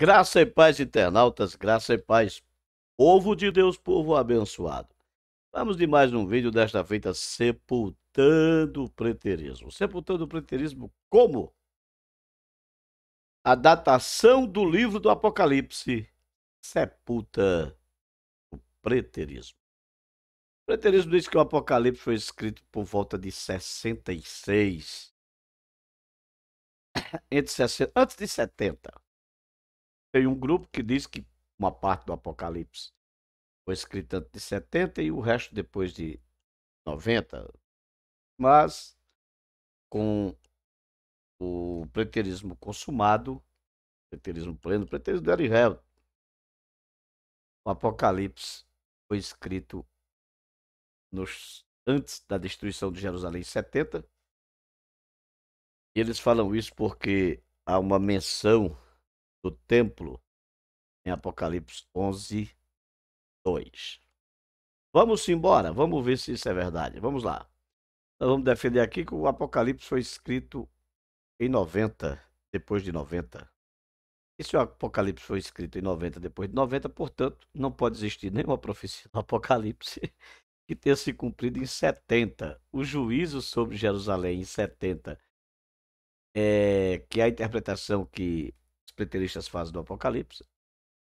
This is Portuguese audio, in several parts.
Graça e paz, internautas, graça e paz, povo de Deus, povo abençoado. Vamos de mais um vídeo desta feita sepultando o preterismo. Sepultando o preterismo como? A datação do livro do Apocalipse sepulta o preterismo. O preterismo diz que o Apocalipse foi escrito por volta de 66. Entre 60, antes de 70 tem um grupo que diz que uma parte do Apocalipse foi escrita antes de 70 e o resto depois de 90. Mas, com o preterismo consumado, preterismo pleno, preterismo de o Apocalipse foi escrito nos, antes da destruição de Jerusalém em 70. E eles falam isso porque há uma menção do templo, em Apocalipse 11, 2. Vamos embora, vamos ver se isso é verdade. Vamos lá. Nós vamos defender aqui que o Apocalipse foi escrito em 90, depois de 90. E se o Apocalipse foi escrito em 90, depois de 90, portanto, não pode existir nenhuma profecia do Apocalipse que tenha se cumprido em 70. O juízo sobre Jerusalém em 70, é, que é a interpretação que os preteristas fazem do Apocalipse,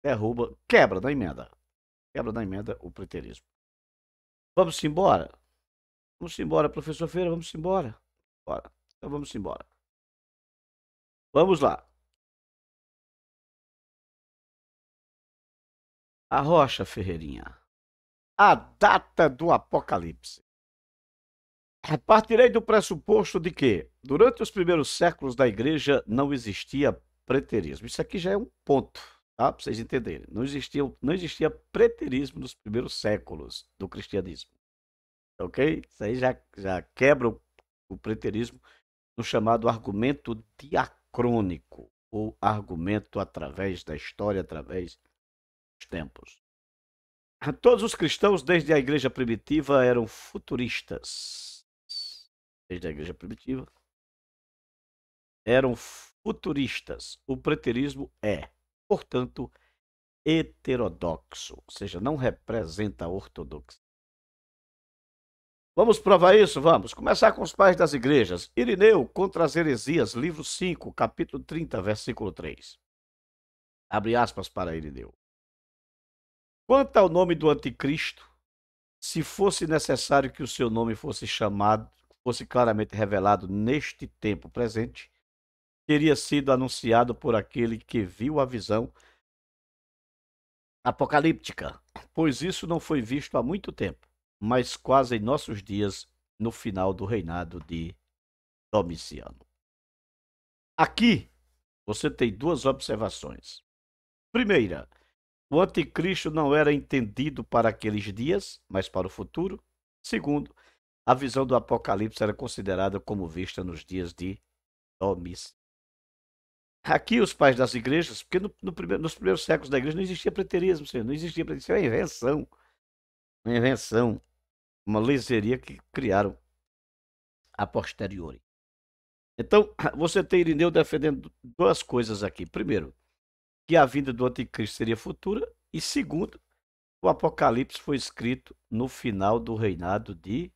derruba, é quebra da emenda. Quebra da emenda o preterismo. Vamos embora? Vamos embora, professor Feira, vamos embora. Bora. Então vamos embora. Vamos lá. A Rocha Ferreirinha. A data do apocalipse. Partirei do pressuposto de que, durante os primeiros séculos da Igreja, não existia preterismo. Isso aqui já é um ponto, tá? Para vocês entenderem. Não existia, não existia preterismo nos primeiros séculos do cristianismo. Ok? Isso aí já, já quebra o, o preterismo no chamado argumento diacrônico, ou argumento através da história, através dos tempos. Todos os cristãos, desde a igreja primitiva, eram futuristas. Desde a igreja primitiva, eram futuristas. O preterismo é, portanto, heterodoxo, ou seja, não representa a ortodoxia. Vamos provar isso? Vamos. Começar com os pais das igrejas. Irineu contra as heresias, livro 5, capítulo 30, versículo 3. Abre aspas para Irineu. Quanto ao nome do anticristo, se fosse necessário que o seu nome fosse chamado, fosse claramente revelado neste tempo presente, teria sido anunciado por aquele que viu a visão apocalíptica, pois isso não foi visto há muito tempo, mas quase em nossos dias, no final do reinado de Domiciano. Aqui você tem duas observações. Primeira, o anticristo não era entendido para aqueles dias, mas para o futuro. Segundo, a visão do Apocalipse era considerada como vista nos dias de Domiciano. Aqui os pais das igrejas, porque no, no primeiro, nos primeiros séculos da igreja não existia preterismo, senhor, não existia preterismo, isso é uma invenção. Uma invenção, uma leiseria que criaram a posteriori. Então, você tem Irineu defendendo duas coisas aqui. Primeiro, que a vinda do anticristo seria futura, e segundo, o Apocalipse foi escrito no final do reinado de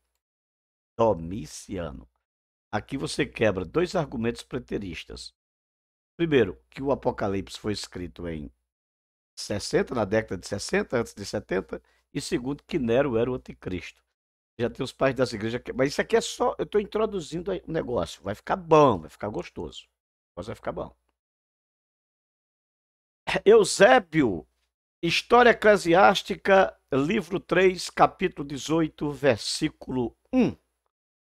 Domiciano. Aqui você quebra dois argumentos preteristas. Primeiro, que o Apocalipse foi escrito em 60, na década de 60, antes de 70, e segundo, que Nero era o anticristo. Já tem os pais das igrejas. Mas isso aqui é só. Eu estou introduzindo o um negócio. Vai ficar bom, vai ficar gostoso. Mas vai ficar bom. Eusébio, História Eclesiástica, livro 3, capítulo 18, versículo 1.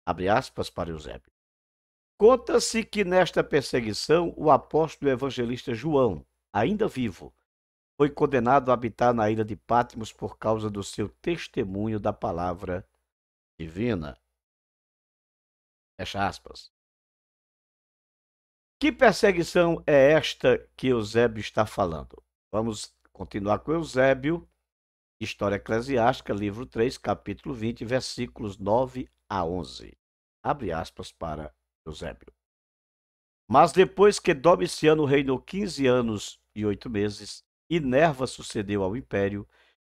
Abre aspas para Eusébio. Conta-se que nesta perseguição o apóstolo evangelista João, ainda vivo, foi condenado a habitar na ilha de Patmos por causa do seu testemunho da palavra divina. Fecha aspas. Que perseguição é esta que Eusébio está falando? Vamos continuar com Eusébio, História Eclesiástica, livro 3, capítulo 20, versículos 9 a 11. Abre aspas para Eusébio. Mas depois que Domiciano reinou 15 anos e oito meses, e Nerva sucedeu ao império,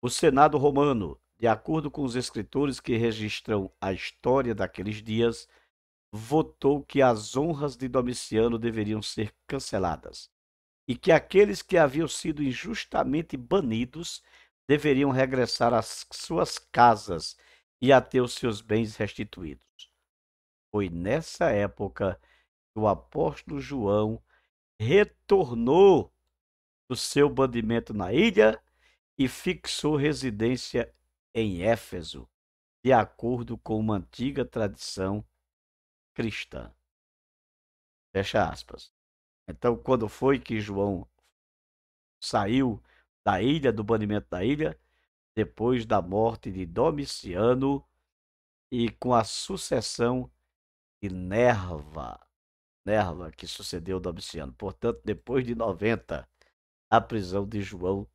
o Senado romano, de acordo com os escritores que registram a história daqueles dias, votou que as honras de Domiciano deveriam ser canceladas e que aqueles que haviam sido injustamente banidos deveriam regressar às suas casas e a ter os seus bens restituídos. Foi nessa época que o apóstolo João retornou do seu bandimento na ilha e fixou residência em Éfeso, de acordo com uma antiga tradição cristã. Fecha aspas. Então, quando foi que João saiu da ilha, do banimento da ilha, depois da morte de Domiciano e com a sucessão e Nerva, Nerva, que sucedeu Domiciano. Portanto, depois de 90, a prisão de João,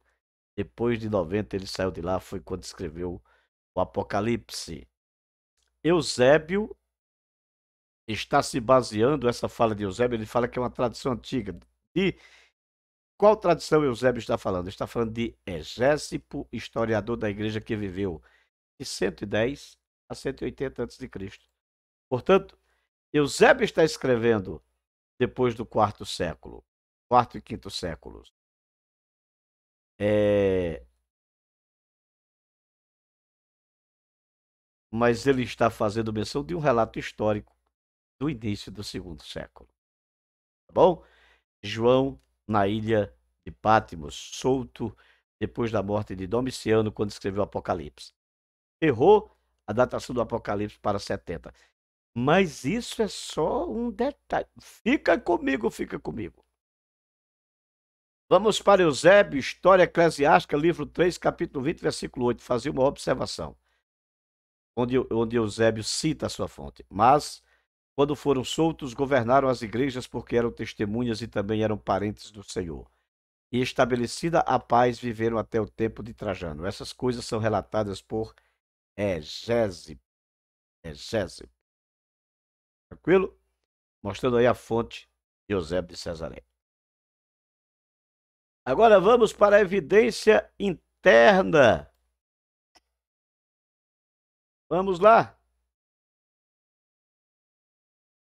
depois de 90 ele saiu de lá, foi quando escreveu o Apocalipse. Eusébio está se baseando, essa fala de Eusébio, ele fala que é uma tradição antiga. De qual tradição Eusébio está falando? Está falando de Egésipo, historiador da igreja que viveu de 110 a 180 a.C. Portanto, Eusébio está escrevendo depois do quarto século, quarto e quinto séculos. É... Mas ele está fazendo menção de um relato histórico do início do segundo século. Tá bom? João na ilha de Pátimos, solto depois da morte de Domiciano, quando escreveu o Apocalipse. Errou a datação do Apocalipse para 70. Mas isso é só um detalhe. Fica comigo, fica comigo. Vamos para Eusébio, História Eclesiástica, livro 3, capítulo 20, versículo 8. Fazer uma observação, onde, onde Eusébio cita a sua fonte. Mas, quando foram soltos, governaram as igrejas porque eram testemunhas e também eram parentes do Senhor. E estabelecida a paz, viveram até o tempo de Trajano. Essas coisas são relatadas por Egésip. Tranquilo? Mostrando aí a fonte de Eusébio de Cesareia. Agora vamos para a evidência interna. Vamos lá.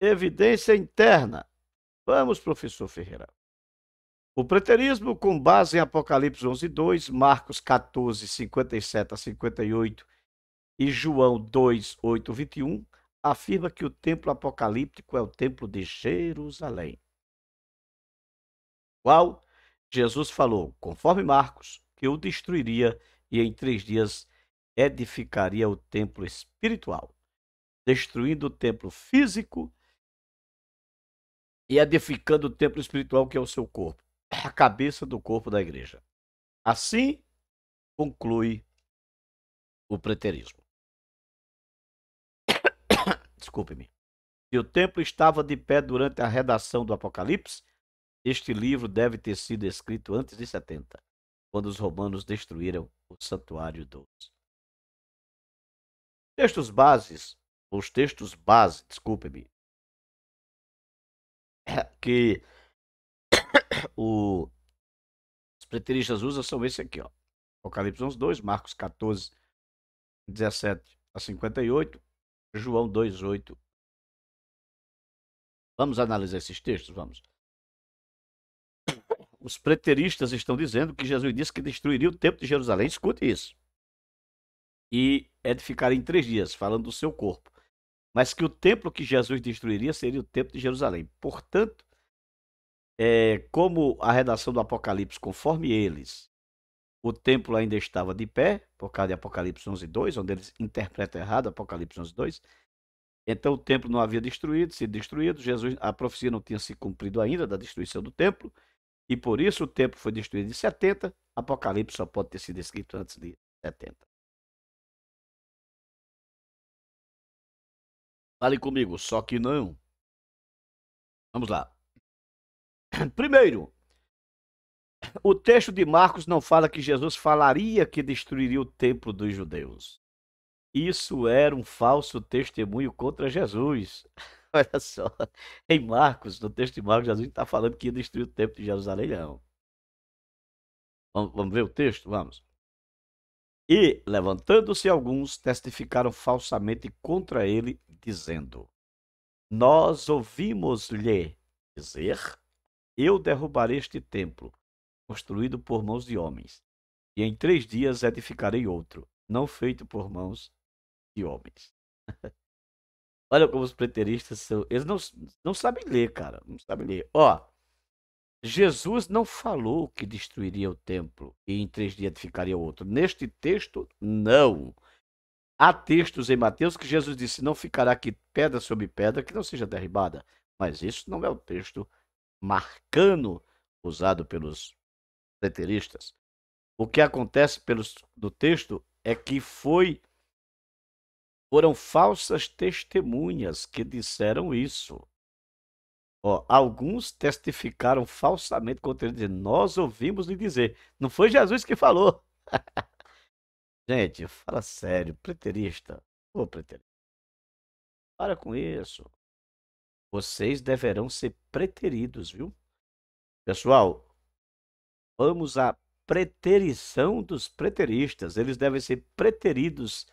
Evidência interna. Vamos, professor Ferreira. O preterismo, com base em Apocalipse 11, 2, Marcos 14, 57 a 58 e João 2, 8, 21, afirma que o templo apocalíptico é o templo de Jerusalém. Qual Jesus falou, conforme Marcos, que o destruiria e em três dias edificaria o templo espiritual, destruindo o templo físico e edificando o templo espiritual que é o seu corpo, a cabeça do corpo da igreja. Assim conclui o preterismo desculpe-me, se o templo estava de pé durante a redação do Apocalipse, este livro deve ter sido escrito antes de 70, quando os romanos destruíram o santuário dos. Textos bases, os textos base, desculpe-me, que o, os preteristas usam são esse aqui, ó. Apocalipse 11, 2, Marcos 14, 17 a 58, João 2,8. Vamos analisar esses textos? Vamos. Os preteristas estão dizendo que Jesus disse que destruiria o templo de Jerusalém. Escute isso. E é edificaria em três dias, falando do seu corpo. Mas que o templo que Jesus destruiria seria o templo de Jerusalém. Portanto, é, como a redação do Apocalipse, conforme eles, o templo ainda estava de pé, por causa de Apocalipse 11, 2, onde eles interpretam errado Apocalipse 11, 2. Então o templo não havia destruído, sido destruído, Jesus, a profecia não tinha se cumprido ainda da destruição do templo, e por isso o templo foi destruído em 70, Apocalipse só pode ter sido escrito antes de 70. Fale comigo, só que não. Vamos lá. Primeiro, o texto de Marcos não fala que Jesus falaria que destruiria o templo dos judeus. Isso era um falso testemunho contra Jesus. Olha só, em Marcos, no texto de Marcos, Jesus está falando que ia destruir o templo de Jerusalém, não. Vamos, vamos ver o texto? Vamos. E, levantando-se alguns, testificaram falsamente contra ele, dizendo: Nós ouvimos-lhe dizer: Eu derrubarei este templo construído por mãos de homens. E em três dias edificarei outro, não feito por mãos de homens. Olha como os preteristas são. Eles não, não sabem ler, cara. Não sabem ler. Ó, Jesus não falou que destruiria o templo e em três dias edificaria outro. Neste texto, não. Há textos em Mateus que Jesus disse: Não ficará aqui pedra sobre pedra que não seja derribada. Mas isso não é o texto marcano usado pelos preteristas, O que acontece pelo do texto é que foi foram falsas testemunhas que disseram isso. Ó, alguns testificaram falsamente contra ele, nós ouvimos lhe dizer. Não foi Jesus que falou. Gente, fala sério, preterista. Ô, preterista. Para com isso. Vocês deverão ser preteridos, viu? Pessoal, vamos à preterição dos preteristas. Eles devem ser preteridos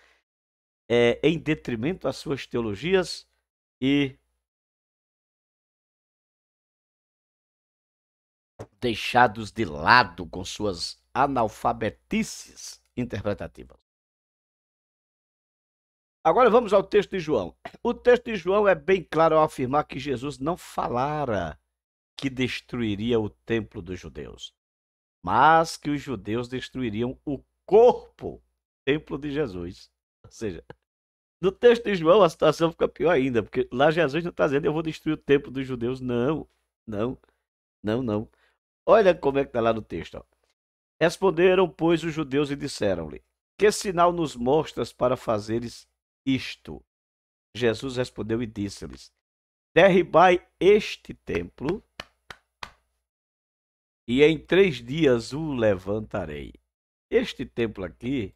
é, em detrimento às suas teologias e deixados de lado com suas analfabetices interpretativas. Agora vamos ao texto de João. O texto de João é bem claro ao afirmar que Jesus não falara que destruiria o templo dos judeus mas que os judeus destruiriam o corpo, templo de Jesus. Ou seja, no texto de João a situação fica pior ainda, porque lá Jesus não está dizendo eu vou destruir o templo dos judeus. Não, não, não, não. Olha como é que está lá no texto. Ó. Responderam, pois, os judeus e disseram-lhe: Que sinal nos mostras para fazeres isto? Jesus respondeu e disse-lhes: Derribai este templo, e em três dias o levantarei. Este templo aqui,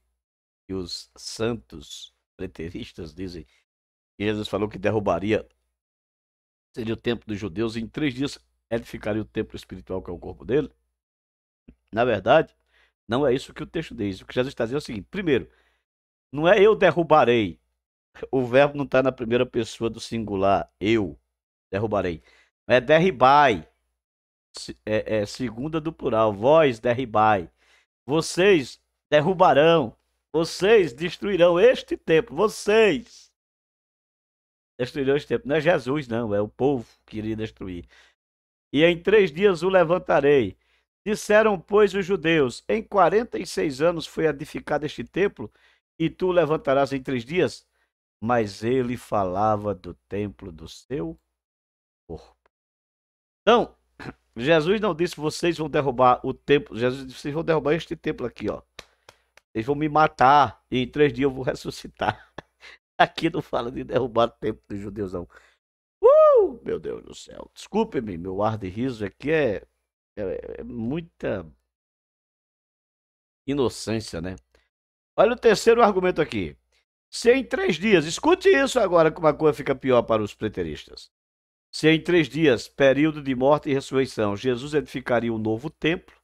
que os santos preteristas dizem que Jesus falou que derrubaria, seria o templo dos judeus, e em três dias edificaria o templo espiritual, que é o corpo dele. Na verdade, não é isso que o texto diz. O que Jesus está dizendo é o seguinte: primeiro, não é eu derrubarei. O verbo não está na primeira pessoa do singular, eu derrubarei. É derribai é, é, segunda do plural, vós derribai. Vocês derrubarão, vocês destruirão este templo, vocês destruirão este templo. Não é Jesus, não, é o povo que iria destruir. E em três dias o levantarei. Disseram, pois, os judeus: Em 46 anos foi edificado este templo, e tu o levantarás em três dias? Mas ele falava do templo do seu corpo. Então, Jesus não disse vocês vão derrubar o templo. Jesus disse vocês vão derrubar este templo aqui, ó. Eles vão me matar e em três dias eu vou ressuscitar. Aqui não fala de derrubar o templo dos judeus, não. Uh, meu Deus do céu. Desculpe-me, meu ar de riso aqui é, é, é muita inocência, né? Olha o terceiro argumento aqui. Se em três dias, escute isso agora como a coisa fica pior para os preteristas. Se em três dias, período de morte e ressurreição, Jesus edificaria um novo templo,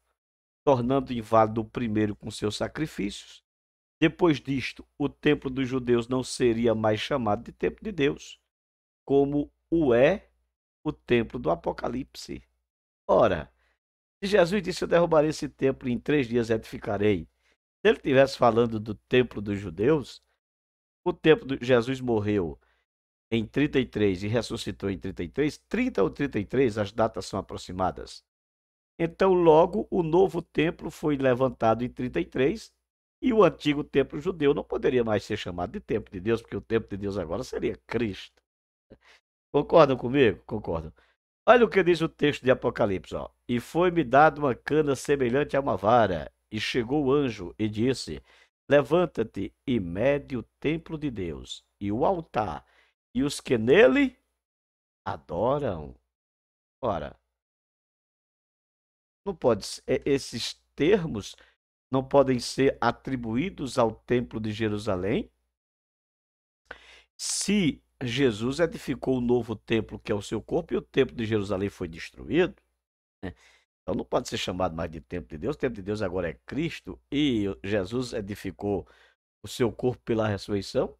tornando inválido o primeiro com seus sacrifícios. Depois disto, o templo dos judeus não seria mais chamado de templo de Deus, como o é o templo do Apocalipse. Ora, se Jesus disse eu derrubarei esse templo e em três dias edificarei, se ele estivesse falando do templo dos judeus, o templo de Jesus morreu em 33 e ressuscitou em 33, 30 ou 33, as datas são aproximadas. Então, logo, o novo templo foi levantado em 33 e o antigo templo judeu não poderia mais ser chamado de templo de Deus, porque o templo de Deus agora seria Cristo. Concordam comigo? Concordam. Olha o que diz o texto de Apocalipse. Ó. E foi-me dada uma cana semelhante a uma vara, e chegou o anjo e disse: Levanta-te e mede o templo de Deus e o altar e os que nele adoram. Ora, não pode é, esses termos não podem ser atribuídos ao templo de Jerusalém? Se Jesus edificou o novo templo que é o seu corpo e o templo de Jerusalém foi destruído, né? então não pode ser chamado mais de templo de Deus. O templo de Deus agora é Cristo e Jesus edificou o seu corpo pela ressurreição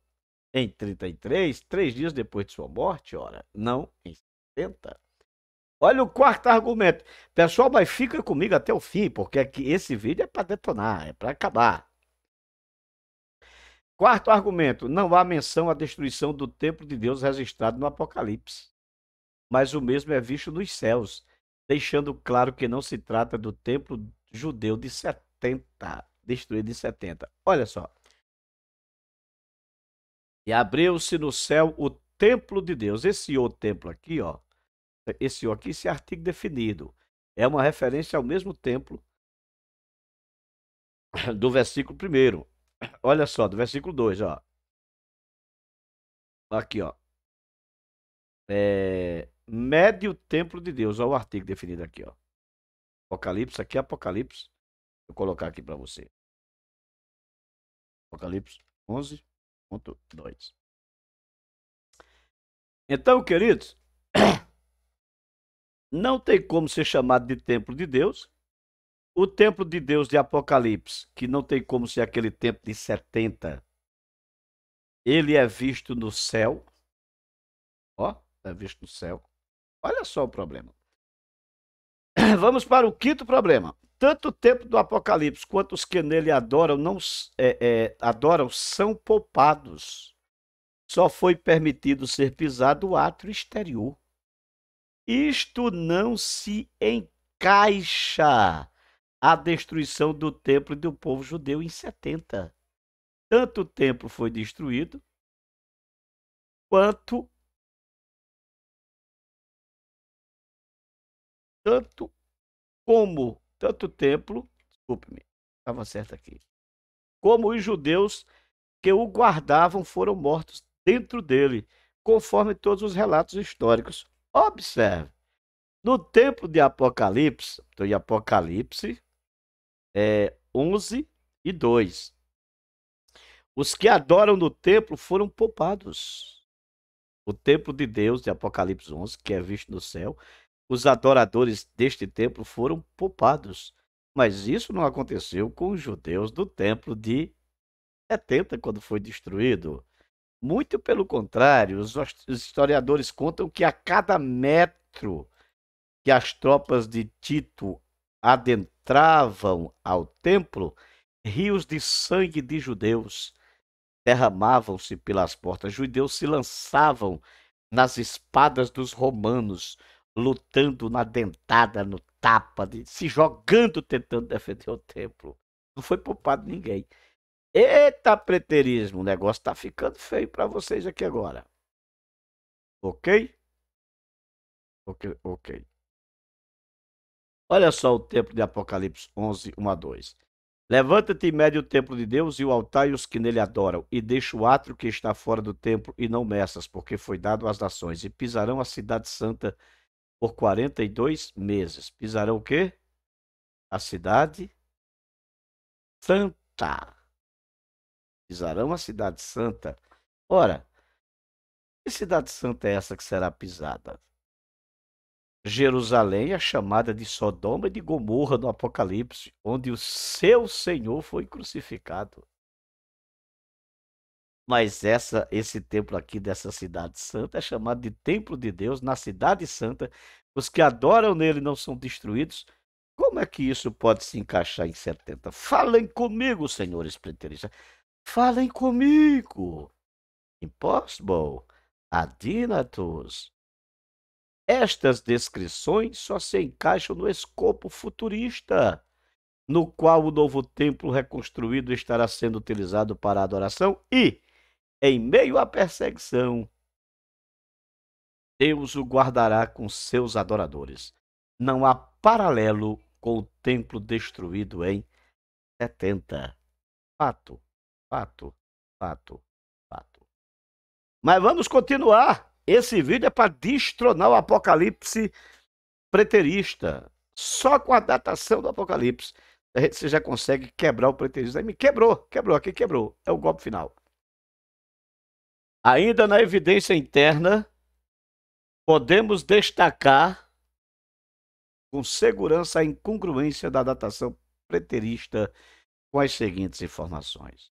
em 33, três dias depois de sua morte, ora, não em 70. Olha o quarto argumento. Pessoal, mas fica comigo até o fim, porque aqui esse vídeo é para detonar, é para acabar. Quarto argumento: não há menção à destruição do templo de Deus registrado no Apocalipse, mas o mesmo é visto nos céus, deixando claro que não se trata do templo judeu de 70, destruído em 70. Olha só, e abriu-se no céu o templo de Deus. Esse o templo aqui, ó, esse o aqui, esse artigo definido, é uma referência ao mesmo templo do versículo 1. Olha só, do versículo 2, ó. Aqui, ó. É, mede o templo de Deus, ó, o artigo definido aqui, ó. Apocalipse, aqui é Apocalipse. Vou colocar aqui para você. Apocalipse 11. Então, queridos, não tem como ser chamado de templo de Deus. O templo de Deus de Apocalipse, que não tem como ser aquele templo de 70, ele é visto no céu. Ó, é visto no céu. Olha só o problema. Vamos para o quinto problema tanto o tempo do Apocalipse quanto os que nele adoram, não, é, é, adoram são poupados. Só foi permitido ser pisado o átrio exterior. Isto não se encaixa à destruição do templo e do povo judeu em 70. Tanto o templo foi destruído, quanto. Tanto como tanto o templo, desculpe-me, estava certo aqui, como os judeus que o guardavam foram mortos dentro dele, conforme todos os relatos históricos. Observe, no tempo de Apocalipse, estou em Apocalipse é, 11 e 2, os que adoram no templo foram poupados. O templo de Deus, de Apocalipse 11, que é visto no céu, os adoradores deste templo foram poupados. Mas isso não aconteceu com os judeus do templo de 70, quando foi destruído. Muito pelo contrário, os historiadores contam que a cada metro que as tropas de Tito adentravam ao templo, rios de sangue de judeus derramavam-se pelas portas. Judeus se lançavam nas espadas dos romanos lutando na dentada, no tapa, de, se jogando tentando defender o templo. Não foi poupado ninguém. Eita preterismo, o negócio tá ficando feio para vocês aqui agora. Ok? Ok, ok. Olha só o tempo de Apocalipse 11, 1 a 2. Levanta-te e mede o templo de Deus e o altar e os que nele adoram, e deixa o átrio que está fora do templo e não meças, porque foi dado às nações, e pisarão a cidade santa por 42 meses. Pisarão o quê? A cidade santa. Pisarão a cidade santa. Ora, que cidade santa é essa que será pisada? Jerusalém é chamada de Sodoma e de Gomorra no Apocalipse, onde o seu Senhor foi crucificado. Mas essa, esse templo aqui dessa cidade santa é chamado de Templo de Deus na Cidade Santa. Os que adoram nele não são destruídos. Como é que isso pode se encaixar em 70? Falem comigo, senhores preteristas. Falem comigo. Impossible. Adinatus. Estas descrições só se encaixam no escopo futurista, no qual o novo templo reconstruído estará sendo utilizado para adoração e em meio à perseguição, Deus o guardará com seus adoradores. Não há paralelo com o templo destruído em 70. Fato, fato, fato, fato. Mas vamos continuar. Esse vídeo é para destronar o apocalipse preterista. Só com a datação do apocalipse. Você já consegue quebrar o preterista. Aí me quebrou, quebrou, aqui quebrou. É o golpe final. Ainda na evidência interna, podemos destacar com segurança a incongruência da datação preterista com as seguintes informações.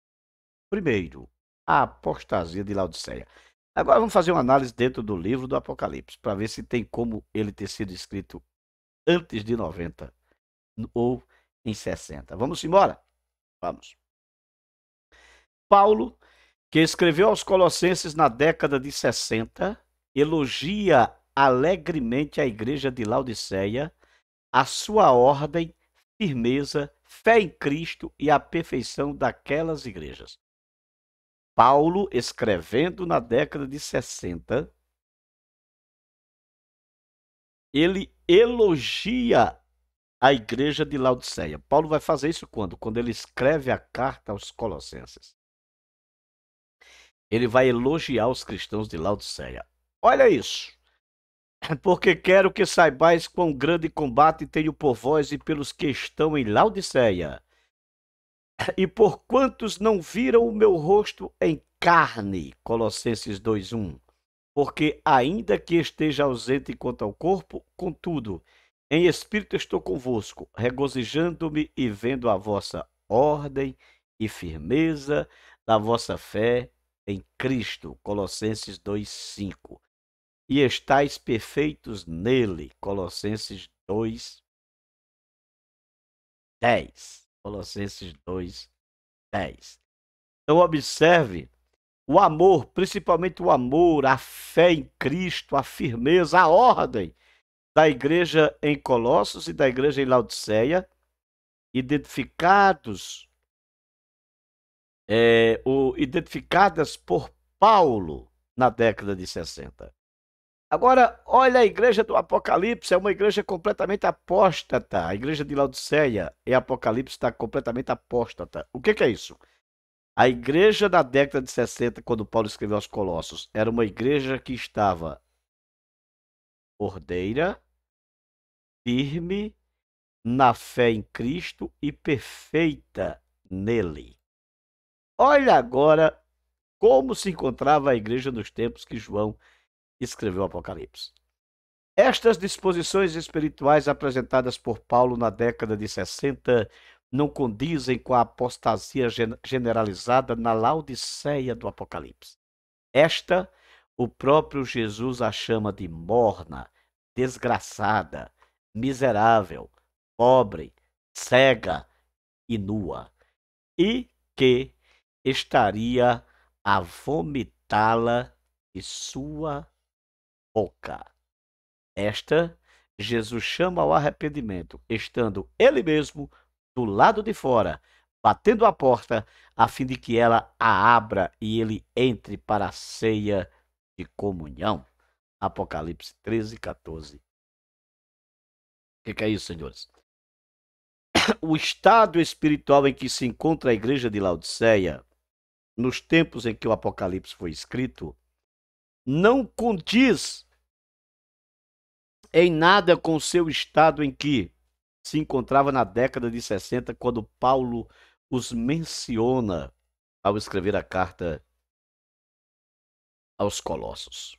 Primeiro, a apostasia de Laodiceia. Agora vamos fazer uma análise dentro do livro do Apocalipse, para ver se tem como ele ter sido escrito antes de 90 ou em 60. Vamos embora? Vamos. Paulo que escreveu aos Colossenses na década de 60, elogia alegremente a igreja de Laodiceia, a sua ordem, firmeza, fé em Cristo e a perfeição daquelas igrejas. Paulo, escrevendo na década de 60, ele elogia a igreja de Laodiceia. Paulo vai fazer isso quando? Quando ele escreve a carta aos Colossenses ele vai elogiar os cristãos de Laodiceia. Olha isso. Porque quero que saibais quão grande combate tenho por vós e pelos que estão em Laodiceia, e por quantos não viram o meu rosto em carne. Colossenses 2:1. Porque ainda que esteja ausente quanto ao corpo, contudo, em espírito estou convosco, regozijando-me e vendo a vossa ordem e firmeza da vossa fé em Cristo, Colossenses 2:5. E estais perfeitos nele, Colossenses 2:10. Colossenses 2:10. Então observe o amor, principalmente o amor, a fé em Cristo, a firmeza, a ordem da igreja em Colossos e da igreja em Laodiceia, identificados é, o, identificadas por Paulo na década de 60. Agora, olha a igreja do Apocalipse, é uma igreja completamente apóstata. A igreja de Laodiceia e é Apocalipse está completamente apóstata. O que, que é isso? A igreja da década de 60, quando Paulo escreveu aos Colossos, era uma igreja que estava ordeira, firme na fé em Cristo e perfeita nele. Olha agora como se encontrava a igreja nos tempos que João escreveu o Apocalipse. Estas disposições espirituais apresentadas por Paulo na década de 60 não condizem com a apostasia generalizada na Laodiceia do Apocalipse. Esta, o próprio Jesus a chama de morna, desgraçada, miserável, pobre, cega e nua, e que estaria a vomitá-la de sua boca. Esta, Jesus chama ao arrependimento, estando ele mesmo do lado de fora, batendo a porta, a fim de que ela a abra e ele entre para a ceia de comunhão. Apocalipse 13, 14. O que, que é isso, senhores? O estado espiritual em que se encontra a igreja de Laodiceia nos tempos em que o Apocalipse foi escrito, não condiz em nada com o seu estado em que se encontrava na década de 60, quando Paulo os menciona ao escrever a carta aos Colossos.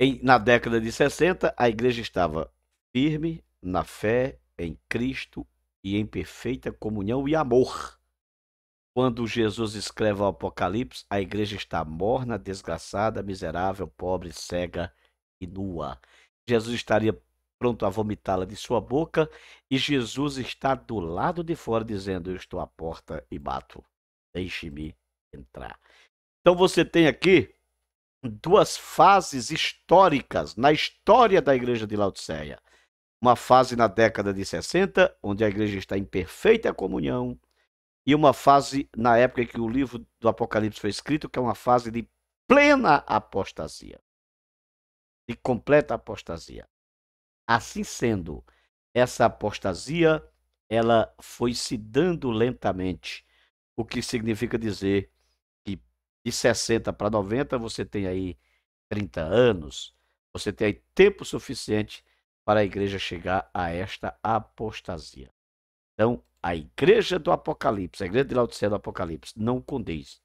Em, na década de 60, a igreja estava firme na fé em Cristo e em perfeita comunhão e amor quando Jesus escreve o Apocalipse, a igreja está morna, desgraçada, miserável, pobre, cega e nua. Jesus estaria pronto a vomitá-la de sua boca e Jesus está do lado de fora dizendo: Eu estou à porta e bato, deixe-me entrar. Então você tem aqui duas fases históricas na história da igreja de Laodiceia. Uma fase na década de 60, onde a igreja está em perfeita comunhão e uma fase na época em que o livro do Apocalipse foi escrito, que é uma fase de plena apostasia, de completa apostasia. Assim sendo, essa apostasia ela foi se dando lentamente, o que significa dizer que de 60 para 90 você tem aí 30 anos, você tem aí tempo suficiente para a igreja chegar a esta apostasia. Então, a igreja do Apocalipse, a igreja de Laodicea do Apocalipse, não condiz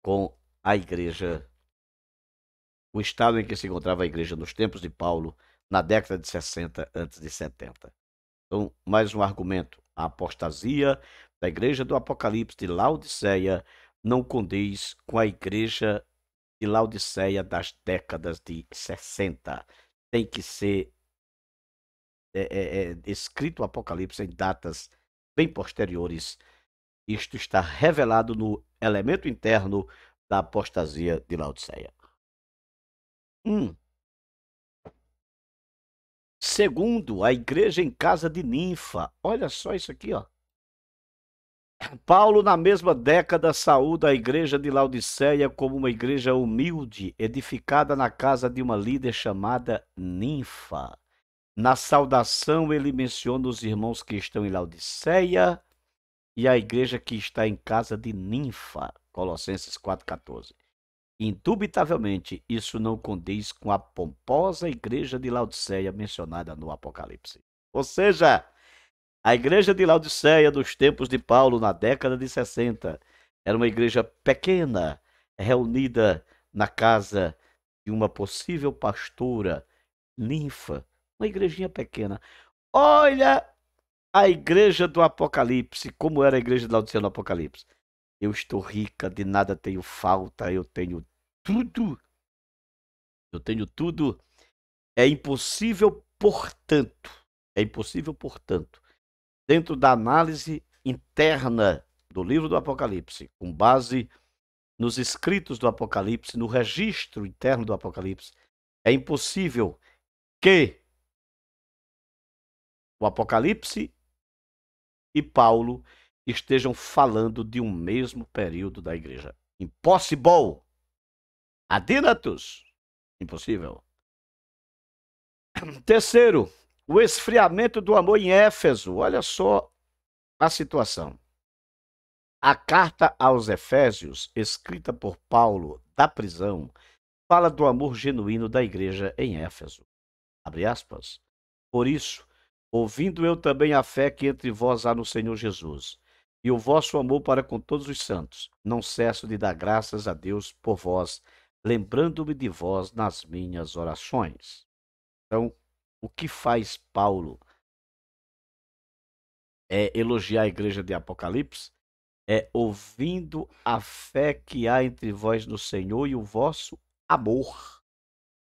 com a igreja, o estado em que se encontrava a igreja nos tempos de Paulo, na década de 60 antes de 70. Então, mais um argumento. A apostasia da igreja do Apocalipse de Laodiceia não condiz com a igreja de Laodiceia das décadas de 60. Tem que ser é, é, é, escrito o Apocalipse em datas bem posteriores. Isto está revelado no elemento interno da apostasia de Laodiceia. Hum. Segundo, a igreja em casa de Ninfa. Olha só isso aqui, ó. Paulo, na mesma década, saúda a igreja de Laodiceia como uma igreja humilde, edificada na casa de uma líder chamada Ninfa. Na saudação, ele menciona os irmãos que estão em Laodiceia e a igreja que está em casa de Ninfa, Colossenses 4,14. Indubitavelmente, isso não condiz com a pomposa igreja de Laodiceia mencionada no Apocalipse. Ou seja, a igreja de Laodiceia dos tempos de Paulo, na década de 60, era uma igreja pequena, reunida na casa de uma possível pastora, ninfa, uma igrejinha pequena. Olha a igreja do Apocalipse, como era a igreja da Odisseia no Apocalipse. Eu estou rica, de nada tenho falta, eu tenho tudo. Eu tenho tudo. É impossível, portanto, é impossível, portanto, dentro da análise interna do livro do Apocalipse, com base nos escritos do Apocalipse, no registro interno do Apocalipse, é impossível que o Apocalipse e Paulo estejam falando de um mesmo período da igreja. Impossible! Adinatus! Impossível. Terceiro, o esfriamento do amor em Éfeso. Olha só a situação. A carta aos Efésios, escrita por Paulo da prisão, fala do amor genuíno da igreja em Éfeso. Abre aspas. Por isso, ouvindo eu também a fé que entre vós há no Senhor Jesus, e o vosso amor para com todos os santos. Não cesso de dar graças a Deus por vós, lembrando-me de vós nas minhas orações. Então, o que faz Paulo é elogiar a igreja de Apocalipse? É ouvindo a fé que há entre vós no Senhor e o vosso amor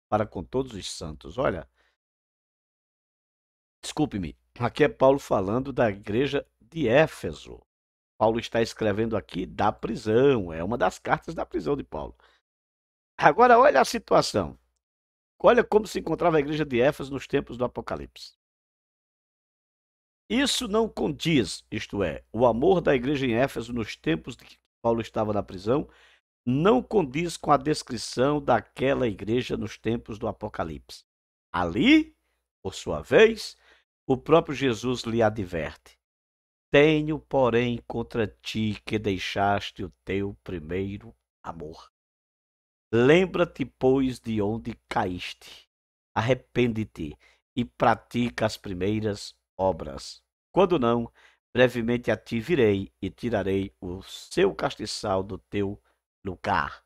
para com todos os santos. Olha, Desculpe-me, aqui é Paulo falando da igreja de Éfeso. Paulo está escrevendo aqui da prisão, é uma das cartas da prisão de Paulo. Agora, olha a situação. Olha como se encontrava a igreja de Éfeso nos tempos do Apocalipse. Isso não condiz, isto é, o amor da igreja em Éfeso nos tempos de que Paulo estava na prisão, não condiz com a descrição daquela igreja nos tempos do Apocalipse. Ali, por sua vez, o próprio Jesus lhe adverte: Tenho, porém, contra ti que deixaste o teu primeiro amor. Lembra-te, pois, de onde caíste. Arrepende-te e pratica as primeiras obras. Quando não, brevemente a ti virei e tirarei o seu castiçal do teu lugar,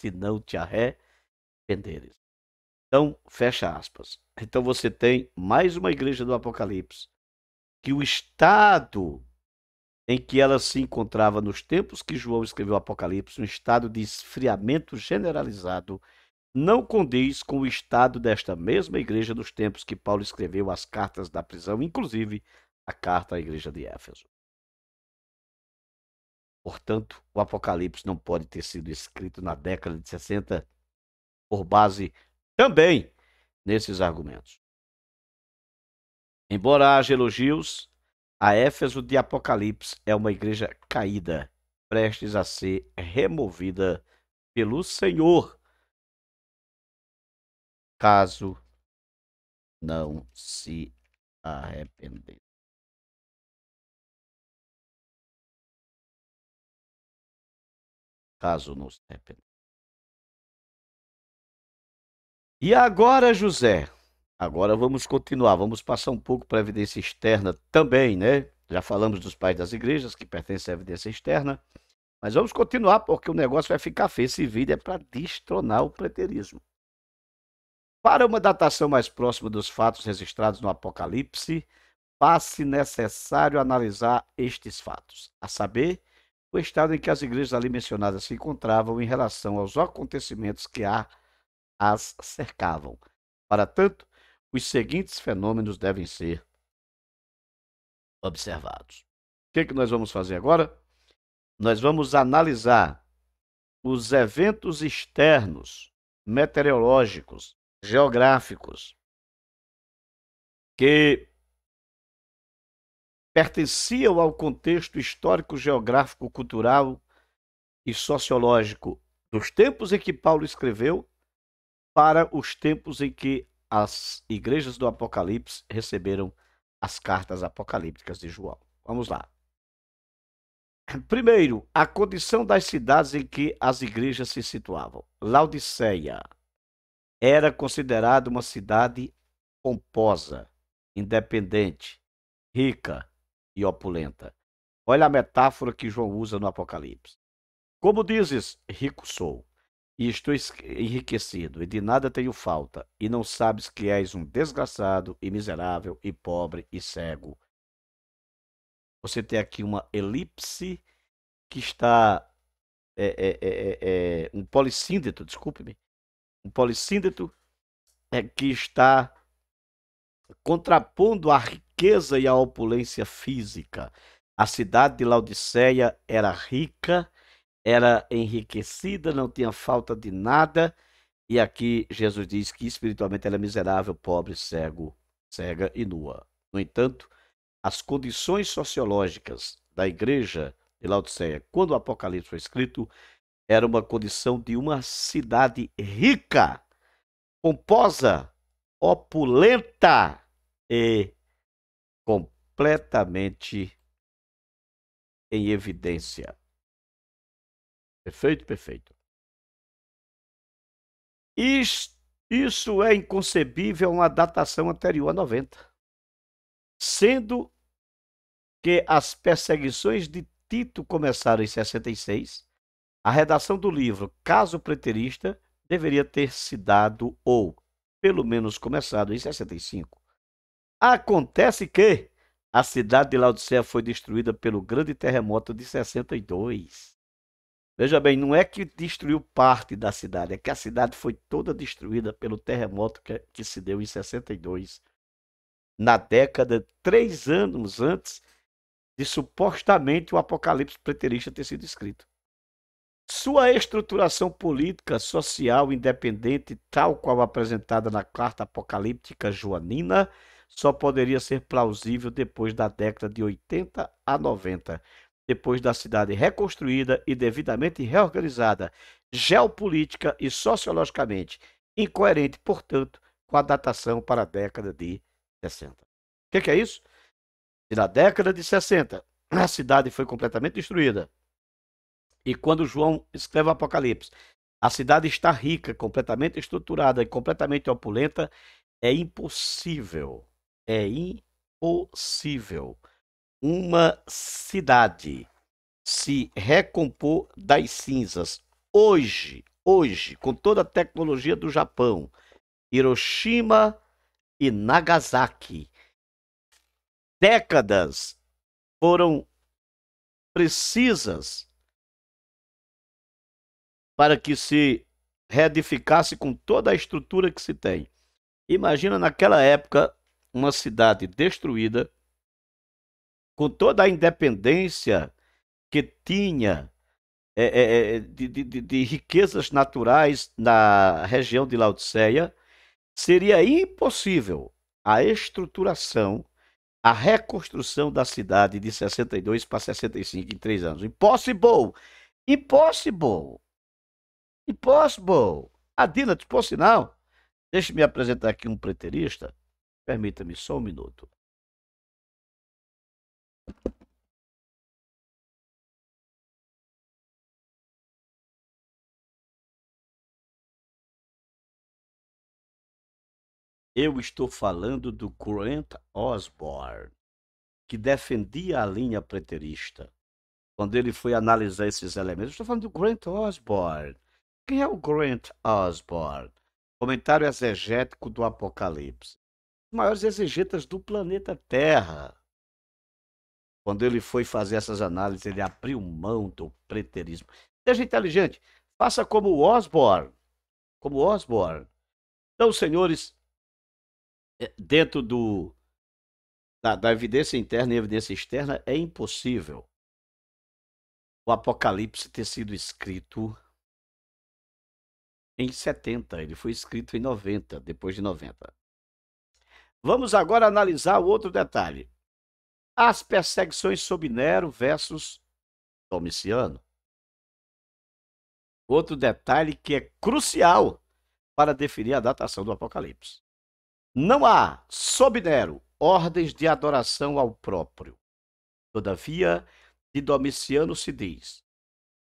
se não te arrependeres. Então, fecha aspas. Então você tem mais uma igreja do Apocalipse, que o estado em que ela se encontrava nos tempos que João escreveu o Apocalipse, um estado de esfriamento generalizado, não condiz com o estado desta mesma igreja dos tempos que Paulo escreveu as cartas da prisão, inclusive a carta à igreja de Éfeso. Portanto, o Apocalipse não pode ter sido escrito na década de 60 por base também nesses argumentos. Embora haja elogios, a Éfeso de Apocalipse é uma igreja caída, prestes a ser removida pelo Senhor, caso não se arrepender. Caso não se arrependa. E agora, José, agora vamos continuar, vamos passar um pouco para a evidência externa também, né? Já falamos dos pais das igrejas que pertencem à evidência externa, mas vamos continuar porque o negócio vai ficar feio. Esse vídeo é para destronar o preterismo. Para uma datação mais próxima dos fatos registrados no Apocalipse, passe necessário analisar estes fatos, a saber, o estado em que as igrejas ali mencionadas se encontravam em relação aos acontecimentos que há as cercavam. Para tanto, os seguintes fenômenos devem ser observados. O que, é que nós vamos fazer agora? Nós vamos analisar os eventos externos, meteorológicos, geográficos, que pertenciam ao contexto histórico, geográfico, cultural e sociológico dos tempos em que Paulo escreveu para os tempos em que as igrejas do Apocalipse receberam as cartas apocalípticas de João. Vamos lá. Primeiro, a condição das cidades em que as igrejas se situavam. Laodiceia era considerada uma cidade pomposa, independente, rica e opulenta. Olha a metáfora que João usa no Apocalipse. Como dizes, rico sou e estou enriquecido, e de nada tenho falta, e não sabes que és um desgraçado, e miserável, e pobre, e cego. Você tem aqui uma elipse que está. É, é, é, é, é um policíndeto desculpe-me. Um é que está contrapondo a riqueza e a opulência física. A cidade de Laodiceia era rica era enriquecida, não tinha falta de nada. E aqui Jesus diz que espiritualmente ela é miserável, pobre, cego, cega e nua. No entanto, as condições sociológicas da igreja de Laodiceia, quando o Apocalipse foi escrito, era uma condição de uma cidade rica, pomposa, opulenta e completamente em evidência. Perfeito, perfeito. Isso é inconcebível uma datação anterior a 90, sendo que as perseguições de Tito começaram em 66. A redação do livro Caso Preterista deveria ter se dado ou, pelo menos, começado em 65. Acontece que a cidade de Laodicea foi destruída pelo grande terremoto de 62. Veja bem, não é que destruiu parte da cidade, é que a cidade foi toda destruída pelo terremoto que, que se deu em 62, na década, três anos antes de supostamente o apocalipse preterista ter sido escrito. Sua estruturação política, social, independente, tal qual apresentada na carta apocalíptica joanina, só poderia ser plausível depois da década de 80 a 90, depois da cidade reconstruída e devidamente reorganizada geopolítica e sociologicamente, incoerente, portanto, com a datação para a década de 60. O que, que é isso? Se na década de 60 a cidade foi completamente destruída, e quando João escreve o Apocalipse, a cidade está rica, completamente estruturada e completamente opulenta, é impossível, é impossível uma cidade se recompor das cinzas. Hoje, hoje, com toda a tecnologia do Japão, Hiroshima e Nagasaki, décadas foram precisas para que se reedificasse com toda a estrutura que se tem. Imagina naquela época uma cidade destruída com toda a independência que tinha é, é, é de, de, de, riquezas naturais na região de Laodiceia, seria impossível a estruturação, a reconstrução da cidade de 62 para 65 em três anos. Impossible! Impossible! Impossible! Adina, por sinal, deixe-me apresentar aqui um preterista. Permita-me só um minuto. Eu estou falando do Grant Osborne, que defendia a linha preterista. Quando ele foi analisar esses elementos, estou falando do Grant Osborne. Quem é o Grant Osborne? Comentário exegético do Apocalipse. Os maiores exegetas do planeta Terra. Quando ele foi fazer essas análises, ele abriu mão do preterismo. Seja inteligente, faça como Osborne. Como Osborne. Então, senhores, é, dentro do, da, da evidência interna e evidência externa, é impossível o Apocalipse ter sido escrito em 70, ele foi escrito em 90, depois de 90. Vamos agora analisar outro detalhe. As perseguições sob Nero versus Domiciano. Outro detalhe que é crucial para definir a datação do Apocalipse. Não há, sob Nero, ordens de adoração ao próprio. Todavia, de Domiciano se diz,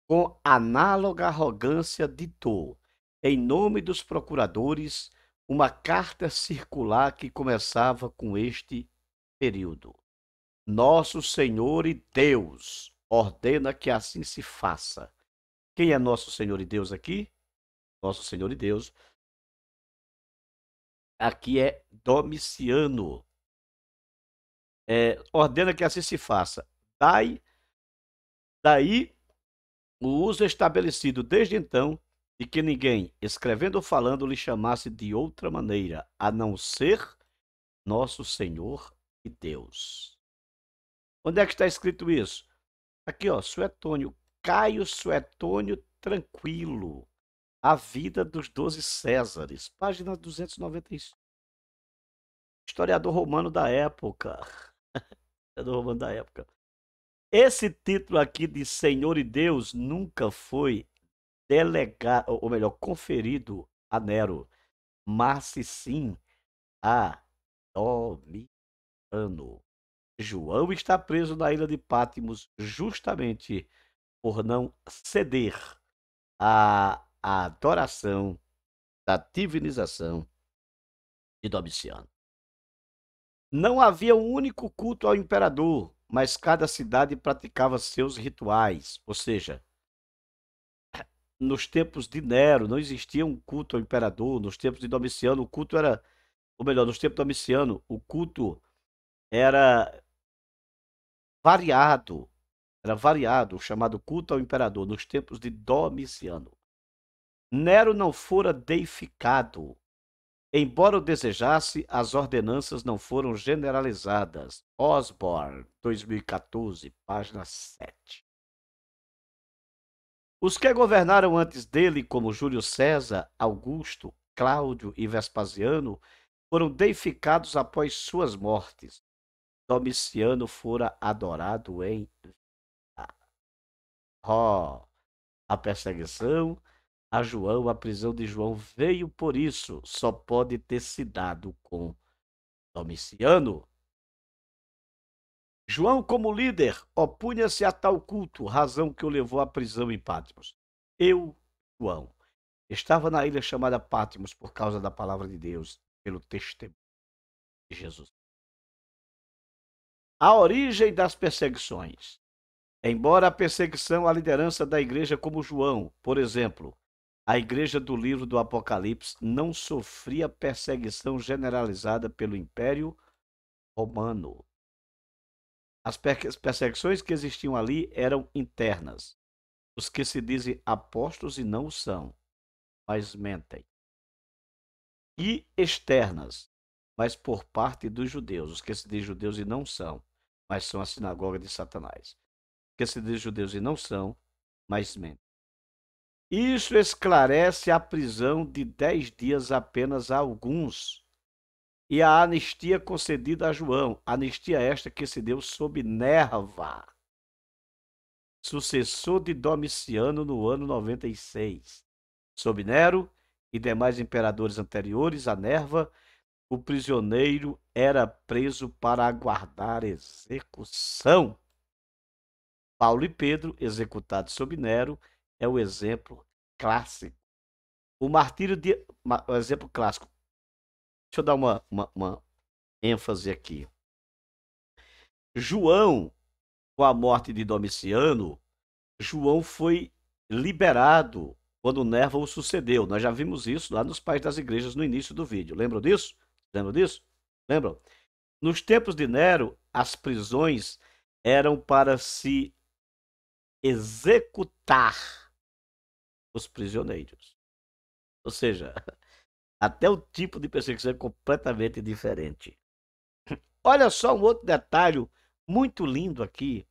com análoga arrogância ditou, em nome dos procuradores, uma carta circular que começava com este período. Nosso Senhor e Deus ordena que assim se faça. Quem é nosso Senhor e Deus aqui? Nosso Senhor e Deus Aqui é Domiciano. É, ordena que assim se faça. Daí, daí o uso estabelecido desde então de que ninguém, escrevendo ou falando, lhe chamasse de outra maneira, a não ser nosso Senhor e Deus. Onde é que está escrito isso? Aqui, ó, Suetônio, Caio Suetônio Tranquilo. A Vida dos Doze Césares, página 295. Historiador romano da época. Historiador romano da época. Esse título aqui de Senhor e Deus nunca foi delegado, ou melhor, conferido a Nero, mas sim a Domitiano. João está preso na ilha de Pátimos justamente por não ceder a a adoração da divinização de Domiciano. Não havia um único culto ao imperador, mas cada cidade praticava seus rituais, ou seja, nos tempos de Nero não existia um culto ao imperador, nos tempos de Domiciano o culto era, ou melhor, nos tempos de Domiciano o culto era variado, era variado, o chamado culto ao imperador nos tempos de Domiciano. Nero não fora deificado. Embora o desejasse, as ordenanças não foram generalizadas. Osborne, 2014, página 7. Os que governaram antes dele, como Júlio César, Augusto, Cláudio e Vespasiano, foram deificados após suas mortes. Domiciano fora adorado em Oh, a perseguição a João, a prisão de João veio por isso, só pode ter se dado com Domiciano. João, como líder, opunha-se a tal culto, razão que o levou à prisão em Patmos. Eu, João, estava na ilha chamada Patmos por causa da palavra de Deus, pelo testemunho de Jesus. A origem das perseguições. Embora a perseguição à liderança da igreja como João, por exemplo, a igreja do livro do Apocalipse não sofria perseguição generalizada pelo Império Romano. As perseguições que existiam ali eram internas. Os que se dizem apóstolos e não são, mas mentem. E externas, mas por parte dos judeus, os que se dizem judeus e não são, mas são a sinagoga de Satanás. Os que se dizem judeus e não são, mas mentem. Isso esclarece a prisão de dez dias apenas a alguns e a anistia concedida a João, anistia esta que se deu sob Nerva, sucessor de Domiciano no ano 96. Sob Nero e demais imperadores anteriores a Nerva, o prisioneiro era preso para aguardar execução. Paulo e Pedro, executados sob Nero, é o exemplo clássico. O martírio de. O exemplo clássico. Deixa eu dar uma, uma, uma ênfase aqui. João, com a morte de Domiciano, João foi liberado quando Nerva o sucedeu. Nós já vimos isso lá nos pais das igrejas no início do vídeo. Lembram disso? Lembram disso? Lembram? Nos tempos de Nero, as prisões eram para se executar os prisioneiros. Ou seja, até o tipo de perseguição é completamente diferente. Olha só um outro detalhe muito lindo aqui.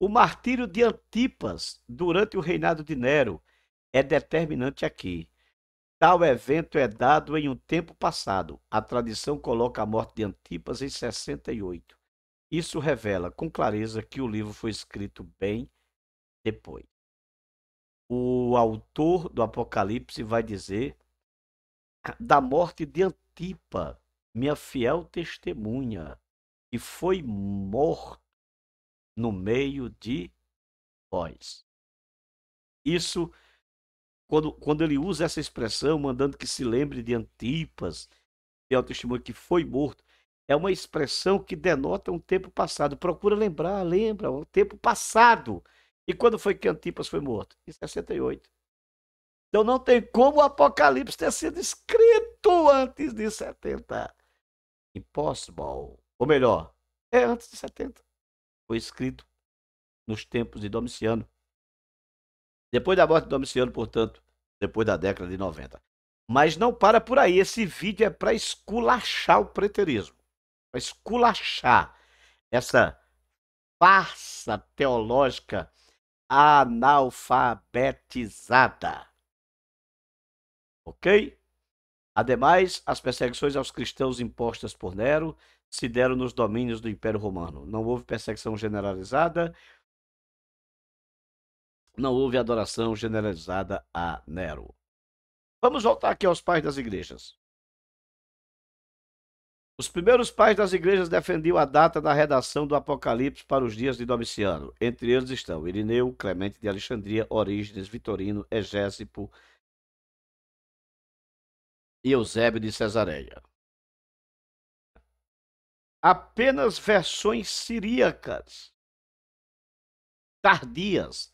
O martírio de Antipas durante o reinado de Nero é determinante aqui. Tal evento é dado em um tempo passado. A tradição coloca a morte de Antipas em 68. Isso revela com clareza que o livro foi escrito bem depois o autor do Apocalipse vai dizer ah, da morte de Antipa, minha fiel testemunha, que foi morto no meio de vós. Isso, quando, quando ele usa essa expressão, mandando que se lembre de Antipas, fiel testemunha que foi morto, é uma expressão que denota um tempo passado. Procura lembrar, lembra, um tempo passado e quando foi que Antipas foi morto? Em 68. Então não tem como o Apocalipse ter sido escrito antes de 70. Impossible. Ou melhor, é antes de 70. Foi escrito nos tempos de Domiciano. Depois da morte de Domiciano, portanto, depois da década de 90. Mas não para por aí. Esse vídeo é para esculachar o preterismo. Para esculachar essa farsa teológica analfabetizada. Ok? Ademais, as perseguições aos cristãos impostas por Nero se deram nos domínios do Império Romano. Não houve perseguição generalizada, não houve adoração generalizada a Nero. Vamos voltar aqui aos pais das igrejas. Os primeiros pais das igrejas defendiam a data da redação do Apocalipse para os dias de Domiciano. Entre eles estão Irineu, Clemente de Alexandria, Orígenes, Vitorino, Egésipo e Eusébio de Cesareia. Apenas versões siríacas tardias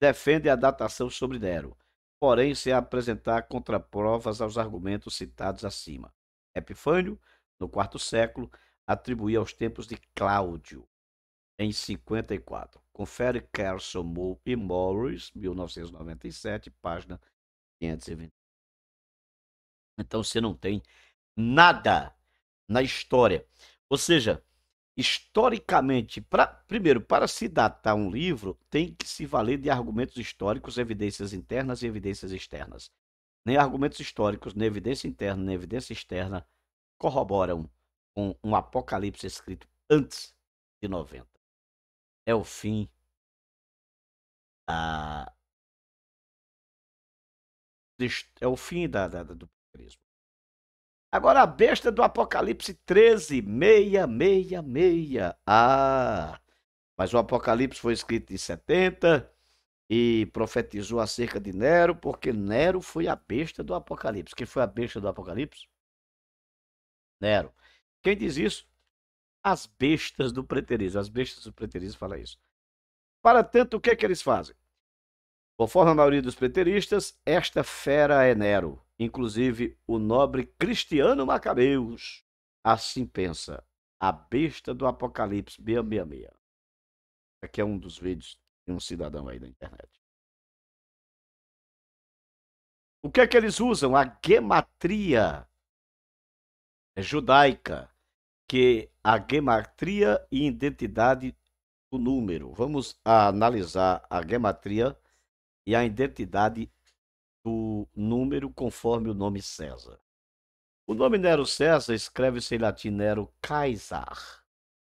defendem a datação sobre Nero, porém sem apresentar contraprovas aos argumentos citados acima. Epifânio no quarto século, atribuía aos tempos de Cláudio, em 54. Confere Carson Moore e Morris, 1997, página 520. Então você não tem nada na história. Ou seja, historicamente, pra, primeiro, para se datar um livro, tem que se valer de argumentos históricos, evidências internas e evidências externas. Nem argumentos históricos, nem evidência interna, nem evidência externa corroboram com um apocalipse escrito antes de 90. É o fim da... É o fim da, da, do cristianismo. Agora a besta do Apocalipse 13, 666. Ah! Mas o Apocalipse foi escrito em 70 e profetizou acerca de Nero, porque Nero foi a besta do Apocalipse. Quem foi a besta do Apocalipse? Nero. Quem diz isso? As bestas do preterismo. As bestas do preterismo falam isso. Para tanto, o que é que eles fazem? Conforme a maioria dos preteristas, esta fera é Nero. Inclusive, o nobre Cristiano Macabeus assim pensa. A besta do Apocalipse 666. Aqui é um dos vídeos de um cidadão aí da internet. O que é que eles usam? A gematria judaica, que a gematria e identidade do número. Vamos analisar a gematria e a identidade do número conforme o nome César. O nome Nero César escreve-se em latim Nero Caesar,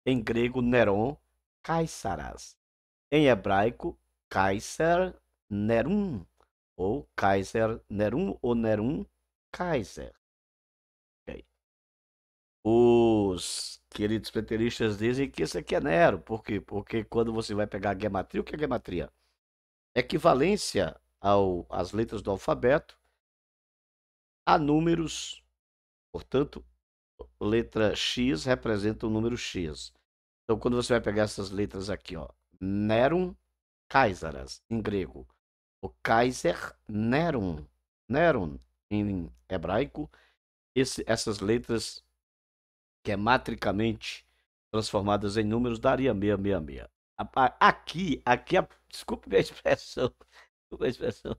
em grego Neron Caesaras, em hebraico Kaiser Nerum ou Kaiser Nerum ou Nerum Kaiser. Os queridos preteristas dizem que isso aqui é Nero. Por quê? Porque quando você vai pegar a gematria, o que é gematria? Equivalência ao, às letras do alfabeto a números. Portanto, letra X representa o número X. Então, quando você vai pegar essas letras aqui, ó, Nerum Kaisaras, em grego. O Kaiser Nerum, Nerum, em hebraico. Esse, essas letras que é matricamente transformadas em números, daria 666. Aqui, aqui, a, desculpe minha expressão, desculpe minha expressão,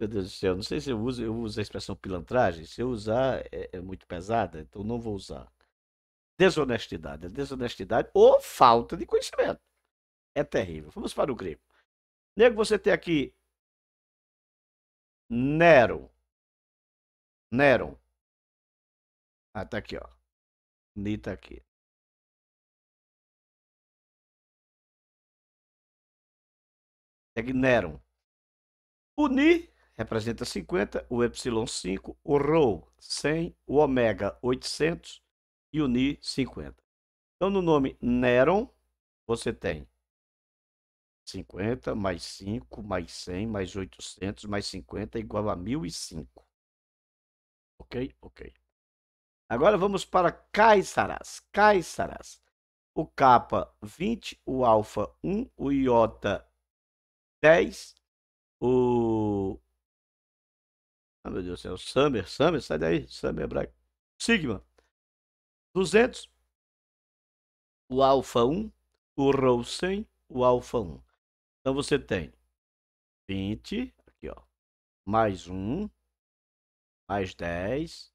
meu Deus do céu, não sei se eu uso, eu uso a expressão pilantragem, se eu usar é, é muito pesada, então não vou usar. Desonestidade, é desonestidade ou falta de conhecimento. É terrível. Vamos para o grego. Nego, você tem aqui Nero. Nero. Ah, tá aqui, ó aqui Tegnerum. O Ni representa 50, o Epsilon 5, o Rho 100, o Ômega 800 e o Ni 50. Então, no nome Neron, você tem 50 mais 5 mais 100 mais 800 mais 50 igual a 1005. Ok? Ok. Agora vamos para Caixarás. Caixarás. O k 20, o Alfa 1, o Iota 10, o. Ah, meu Deus do céu, Summer, Summer, sai daí, Summer Braga. Sigma 200, o Alfa 1, o Row 100, o Alfa 1. Então você tem 20, aqui ó, mais 1, mais 10,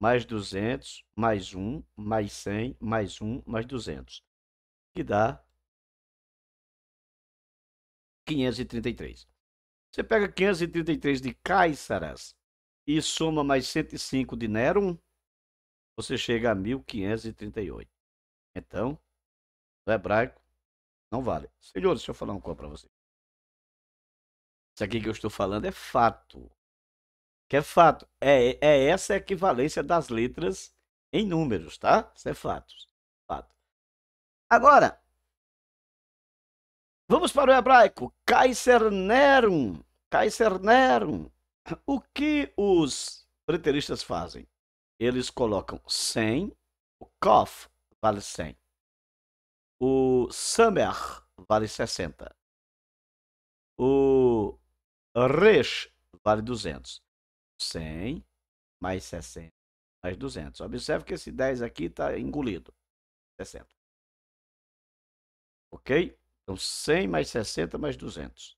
mais 200, mais 1, mais 100, mais 1, mais 200, que dá 533. Você pega 533 de Cáisaras e soma mais 105 de Néron, você chega a 1538. Então, do hebraico, não vale. Senhores, deixa eu falar uma coisa para vocês. Isso aqui que eu estou falando é fato. Que é fato. É, é essa a equivalência das letras em números, tá? Isso é fato. fato. Agora, vamos para o hebraico. Kaiser Kaiser Kaisernerum. O que os preteristas fazem? Eles colocam 100, o kof vale 100, o samer vale 60, o resh vale 200. 100 mais 60 mais 200. Observe que esse 10 aqui está engolido. 60. Ok? Então, 100 mais 60 mais 200.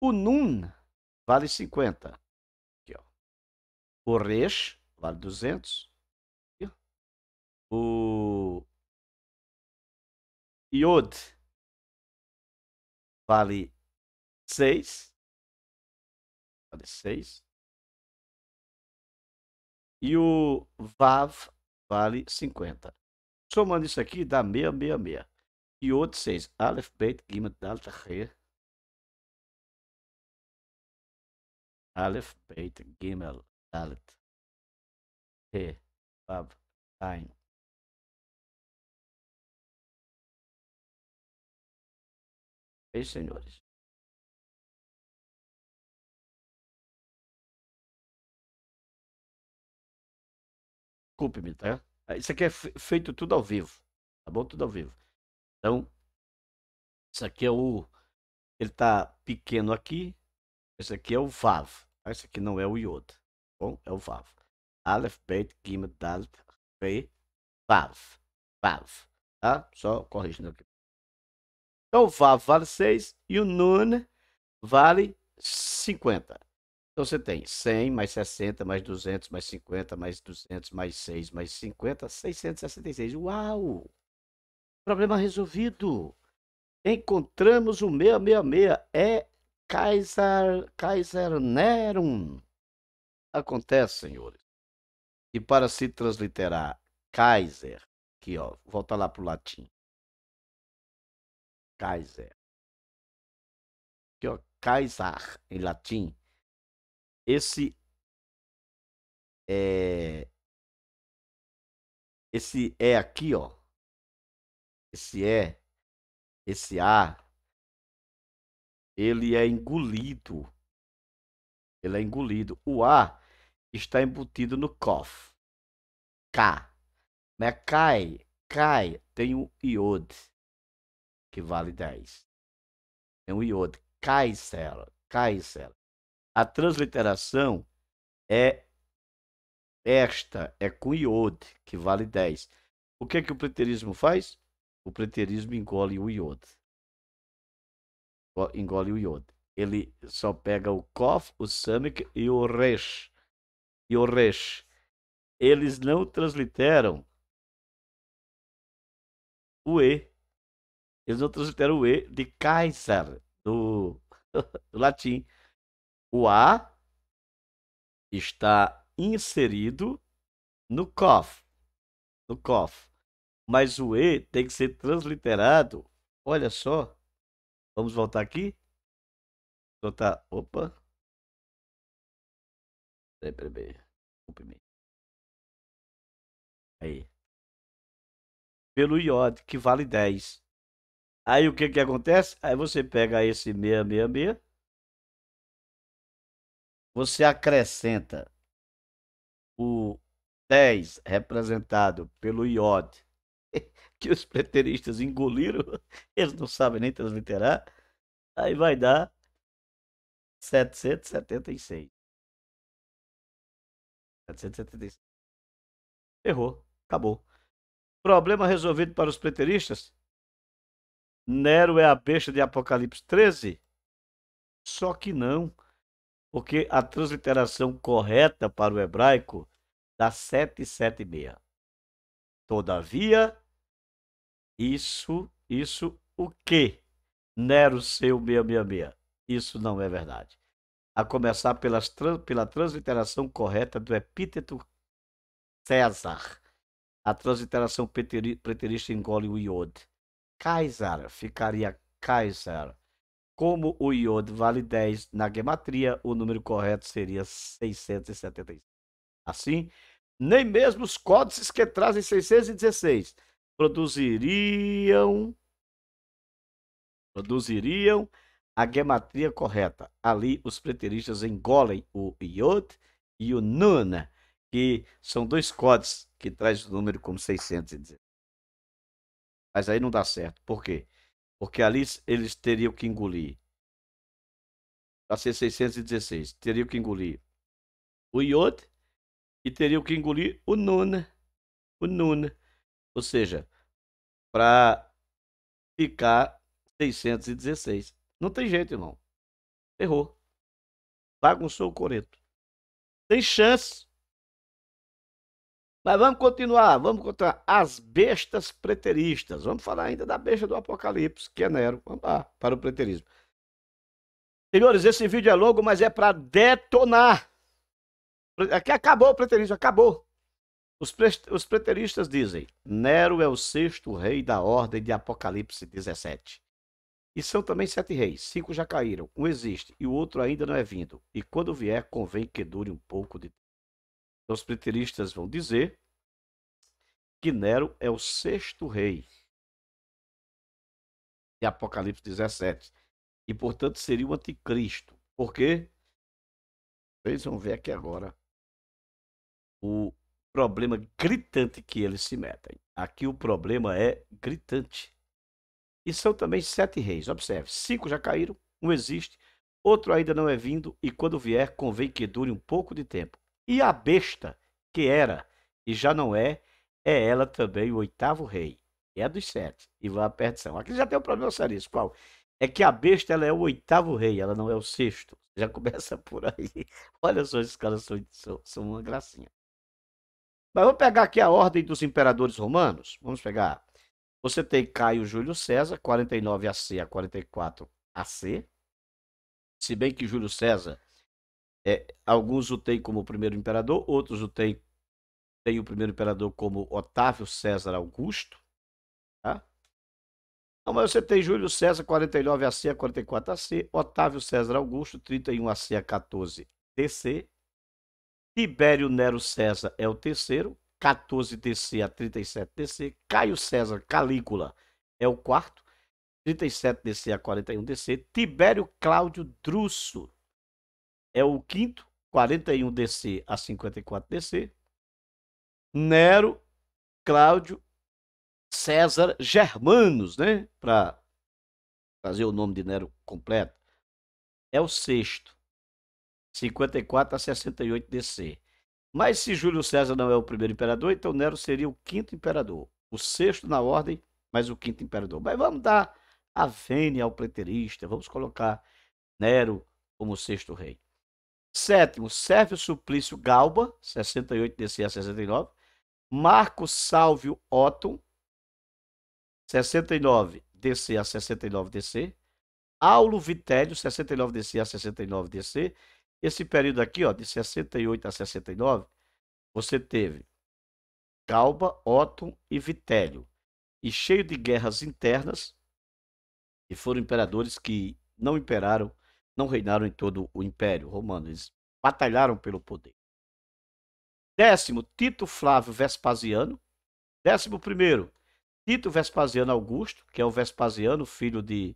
O Nun vale 50. Aqui, ó. O Resh vale 200. Aqui. O Iod vale 6. Vale 6 e o VAV vale 50. Somando isso aqui dá 666. E outro 6. Aleph, Beit, Gimel, Dalet, Re. Aleph, Beit, Gimel, Dalet, Re, Vav, Ain. Ei, senhores. Desculpe-me, tá? É? Ah, isso aqui é feito tudo ao vivo, tá bom? Tudo ao vivo. Então, isso aqui é o. Ele tá pequeno aqui. Esse aqui é o Vav. Tá? Esse aqui não é o iodo. Tá bom? É o Vav. Aleph, Bet, Gimel, Dalet, Re, Vav. Vav. Tá? Só corrigindo aqui. Então, o Vav vale 6 e o Nun vale 50. Então você tem 100 mais 60 mais 200 mais 50 mais 200 mais 6 mais 50, 666. Uau! Problema resolvido. Encontramos o 666. É Kaiser, Kaiser Nerum. Acontece, senhores. E para se transliterar Kaiser, aqui ó, volta lá para o latim. Kaiser. Aqui ó, Kaiser em latim esse é esse é aqui, ó. Esse é, esse a, ele é engolido. Ele é engolido. O a está embutido no cof. K. Né? Cai, cai, tem um iod que vale 10. Tem um iod, Kaiser, Kaiser. A transliteração é esta, é com iod, que vale 10. O que é que o preterismo faz? O preterismo engole o iod. Engole o iod. Ele só pega o kof, o samic e o resh. E o resh. Eles não transliteram o E. Eles não transliteram o E de Kaiser, do, do latim. O A está inserido no cof, no cof. Mas o E tem que ser transliterado. Olha só. Vamos voltar aqui. Voltar. Opa. Peraí, peraí. Desculpe-me. Aí. Pelo iod, que vale 10. Aí o que que acontece? Aí você pega esse 666 você acrescenta o 10 representado pelo iod, que os preteristas engoliram, eles não sabem nem transliterar, aí vai dar 776. 776. Errou, acabou. Problema resolvido para os preteristas? Nero é a besta de Apocalipse 13? Só que não porque a transliteração correta para o hebraico dá 776. Todavia, isso, isso o que? Nero seu 666. Isso não é verdade. A começar pelas, pela transliteração correta do epíteto César. A transliteração preterista engole o iod. Kaiser ficaria Kaiser. Como o iodo vale 10 na gematria, o número correto seria 676. Assim, nem mesmo os códices que trazem 616 produziriam produziriam a gematria correta. Ali os preteristas engolem o iod e o nuna, que são dois códices que traz o número como 616. Mas aí não dá certo. Por quê? Porque ali eles teriam que engolir. Para ser 616, teriam que engolir o Iod e teriam que engolir o Nuna. O Nuna. Ou seja, para ficar 616. Não tem jeito, irmão. Errou. Bagunçou o Coreto. Tem chance. Mas vamos continuar, vamos contar as bestas preteristas. Vamos falar ainda da besta do Apocalipse, que é Nero. Vamos lá, para o preterismo. Senhores, esse vídeo é longo, mas é para detonar. Aqui acabou o preterismo, acabou. Os, pre os preteristas dizem: Nero é o sexto rei da ordem de Apocalipse 17. E são também sete reis. Cinco já caíram, um existe e o outro ainda não é vindo. E quando vier, convém que dure um pouco de tempo. Então, os preteristas vão dizer que Nero é o sexto rei de Apocalipse 17 e, portanto, seria o anticristo. Por quê? Vocês vão ver aqui agora o problema gritante que eles se metem. Aqui o problema é gritante. E são também sete reis. Observe, cinco já caíram, um existe, outro ainda não é vindo, e quando vier, convém que dure um pouco de tempo. E a besta, que era e já não é, é ela também o oitavo rei. É a dos sete. E vai à perdição. Aqui já tem um problema sério Qual? É que a besta ela é o oitavo rei, ela não é o sexto. Já começa por aí. Olha só, esses caras são, são, são uma gracinha. Mas vamos pegar aqui a ordem dos imperadores romanos. Vamos pegar. Você tem Caio Júlio César, 49 AC a 44 AC. Se bem que Júlio César é, alguns o têm como primeiro imperador, outros o têm tem o primeiro imperador como Otávio César Augusto. Tá? Então, mas você tem Júlio César 49 AC a 44 AC, Otávio César Augusto 31 AC a 14 DC, Tibério Nero César é o terceiro, 14 DC a 37 DC, Caio César Calígula é o quarto, 37 DC a 41 DC, Tibério Cláudio Drusso é o quinto, 41 DC a 54 DC. Nero, Cláudio, César Germanos, né? Para fazer o nome de Nero completo. É o sexto, 54 a 68 DC. Mas se Júlio César não é o primeiro imperador, então Nero seria o quinto imperador. O sexto na ordem, mas o quinto imperador. Mas vamos dar a vênia ao preterista, vamos colocar Nero como sexto rei. Sétimo, Sérvio Suplício Galba, 68 DC a 69. Marco Salvio Otton, 69 DC a 69 DC. Aulo Vitélio, 69 DC a 69 DC. Esse período aqui, ó, de 68 a 69, você teve Galba, Otton e Vitélio. E cheio de guerras internas, e foram imperadores que não imperaram não reinaram em todo o Império Romano, eles batalharam pelo poder. Décimo, Tito Flávio Vespasiano. Décimo primeiro, Tito Vespasiano Augusto, que é o Vespasiano, filho de.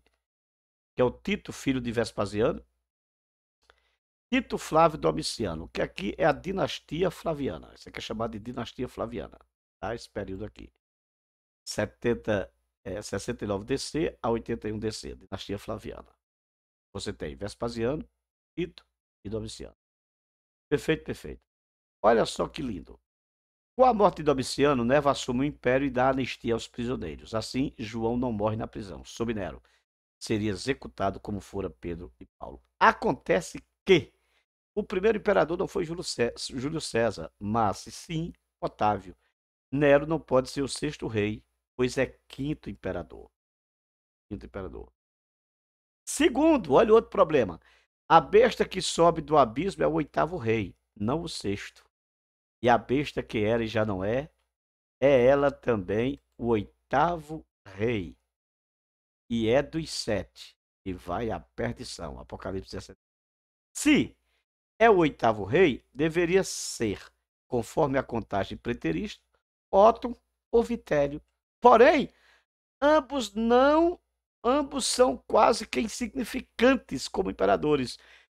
que é o Tito, filho de Vespasiano. Tito Flávio Domiciano, que aqui é a dinastia flaviana. Isso aqui é chamado de dinastia flaviana, tá? Esse período aqui. 70, é, 69 DC a 81 DC, dinastia flaviana. Você tem Vespasiano, Tito e Domiciano. Perfeito, perfeito. Olha só que lindo. Com a morte de Domiciano, Nero assume o império e dá anistia aos prisioneiros. Assim, João não morre na prisão, sob Nero. Seria executado como fora Pedro e Paulo. Acontece que o primeiro imperador não foi Júlio César, mas sim Otávio. Nero não pode ser o sexto rei, pois é quinto imperador. Quinto imperador. Segundo, olha o outro problema. A besta que sobe do abismo é o oitavo rei, não o sexto. E a besta que era e já não é, é ela também o oitavo rei. E é dos sete. E vai à perdição. Apocalipse 17. Se é o oitavo rei, deveria ser, conforme a contagem preterista, Otton ou Vitério. Porém, ambos não ambos são quase que insignificantes como imperadores.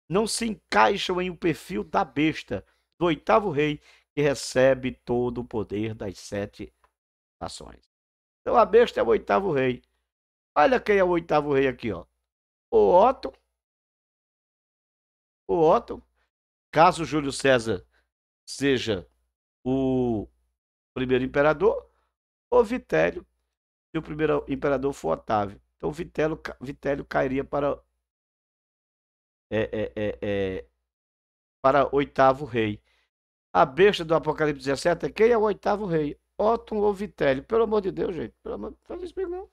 Não se encaixam em um perfil da besta, do oitavo rei, que recebe todo o poder das sete nações. Então a besta é o oitavo rei. Olha quem é o oitavo rei aqui, ó. O Otto. O Otto. Caso Júlio César seja o primeiro imperador, ou Vitério, se o primeiro imperador for Otávio. Então Vitello, Vitello cairia para é, é, é, é, para oitavo rei. A besta do Apocalipse 17 é quem é o oitavo rei? Otton ou Vitello? Pelo amor de Deus, gente. Pelo amor de Deus, não explica não.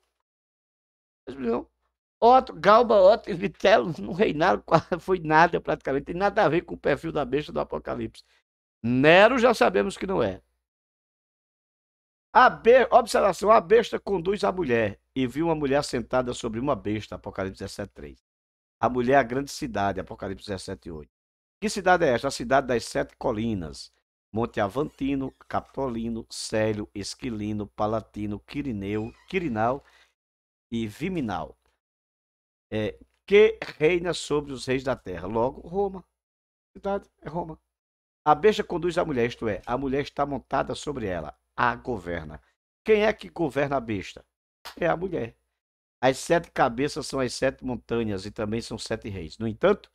Não Otto, Galba, Otto e Vitello não reinaram, foi nada praticamente, tem nada a ver com o perfil da besta do Apocalipse. Nero já sabemos que não é. A be... Observação, a besta conduz a mulher e viu uma mulher sentada sobre uma besta, Apocalipse 17, 3. A mulher é a grande cidade, Apocalipse 17, 8. Que cidade é esta? A cidade das sete colinas. Monte Avantino, Capitolino, Célio, Esquilino, Palatino, Quirineu, Quirinal e Viminal, é, que reina sobre os reis da terra. Logo, Roma. Cidade é Roma. A besta conduz a mulher, isto é, a mulher está montada sobre ela, a governa. Quem é que governa a besta? é a mulher. As sete cabeças são as sete montanhas e também são sete reis. No entanto,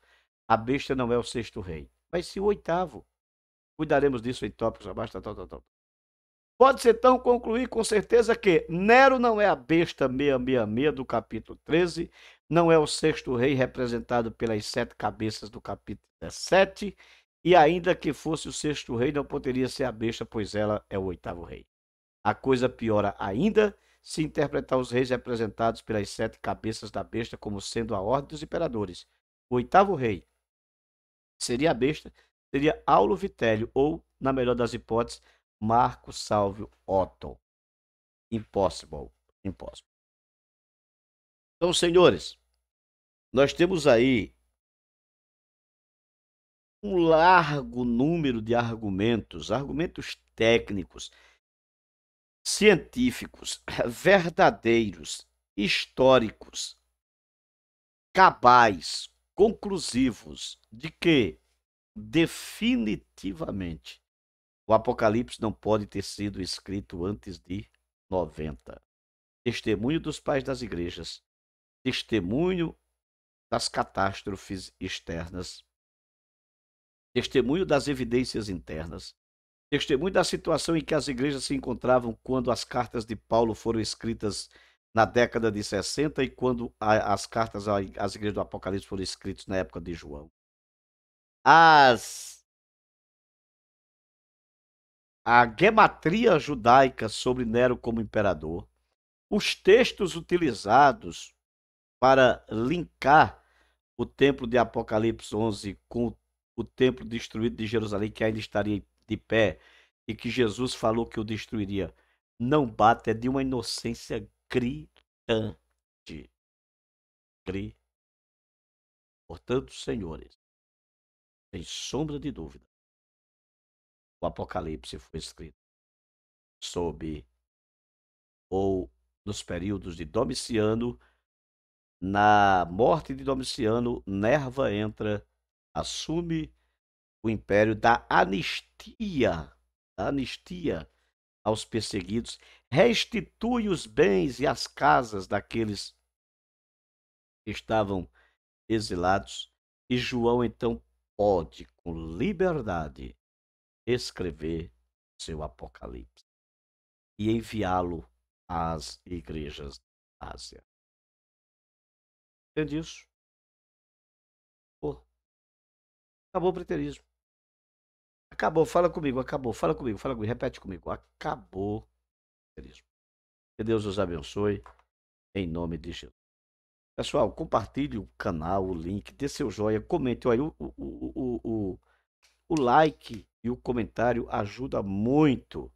a besta não é o sexto rei, mas sim o oitavo. Cuidaremos disso em tópicos abaixo, tá, tá, tá, Pode-se então concluir com certeza que Nero não é a besta 666 do capítulo 13, não é o sexto rei representado pelas sete cabeças do capítulo 17, e ainda que fosse o sexto rei, não poderia ser a besta, pois ela é o oitavo rei. A coisa piora ainda se interpretar os reis representados pelas sete cabeças da besta como sendo a ordem dos imperadores. O oitavo rei seria a besta, seria Aulo Vitélio, ou, na melhor das hipóteses, Marco Salvio Otto. Impossible. Impossible. Então, senhores, nós temos aí um largo número de argumentos, argumentos técnicos, científicos verdadeiros, históricos, cabais, conclusivos de que definitivamente o Apocalipse não pode ter sido escrito antes de 90. Testemunho dos pais das igrejas, testemunho das catástrofes externas, testemunho das evidências internas, testemunho da situação em que as igrejas se encontravam quando as cartas de Paulo foram escritas na década de 60 e quando as cartas às igrejas do Apocalipse foram escritas na época de João. As a gematria judaica sobre Nero como imperador, os textos utilizados para linkar o templo de Apocalipse 11 com o templo destruído de Jerusalém, que ainda estaria em de pé e que Jesus falou que o destruiria, não bate é de uma inocência gritante. Cri. Portanto, senhores, sem sombra de dúvida, o Apocalipse foi escrito sob ou nos períodos de Domiciano. Na morte de Domiciano, Nerva entra, assume o império da anistia, da anistia aos perseguidos, restitui os bens e as casas daqueles que estavam exilados, e João então pode, com liberdade, escrever seu Apocalipse e enviá-lo às igrejas da Ásia. Entende isso? acabou o preterismo. Acabou, fala comigo, acabou, fala comigo, fala comigo, repete comigo. Acabou. Que Deus os abençoe, em nome de Jesus. Pessoal, compartilhe o canal, o link, dê seu joia, comente olha o, o, o, o, o like e o comentário ajuda muito.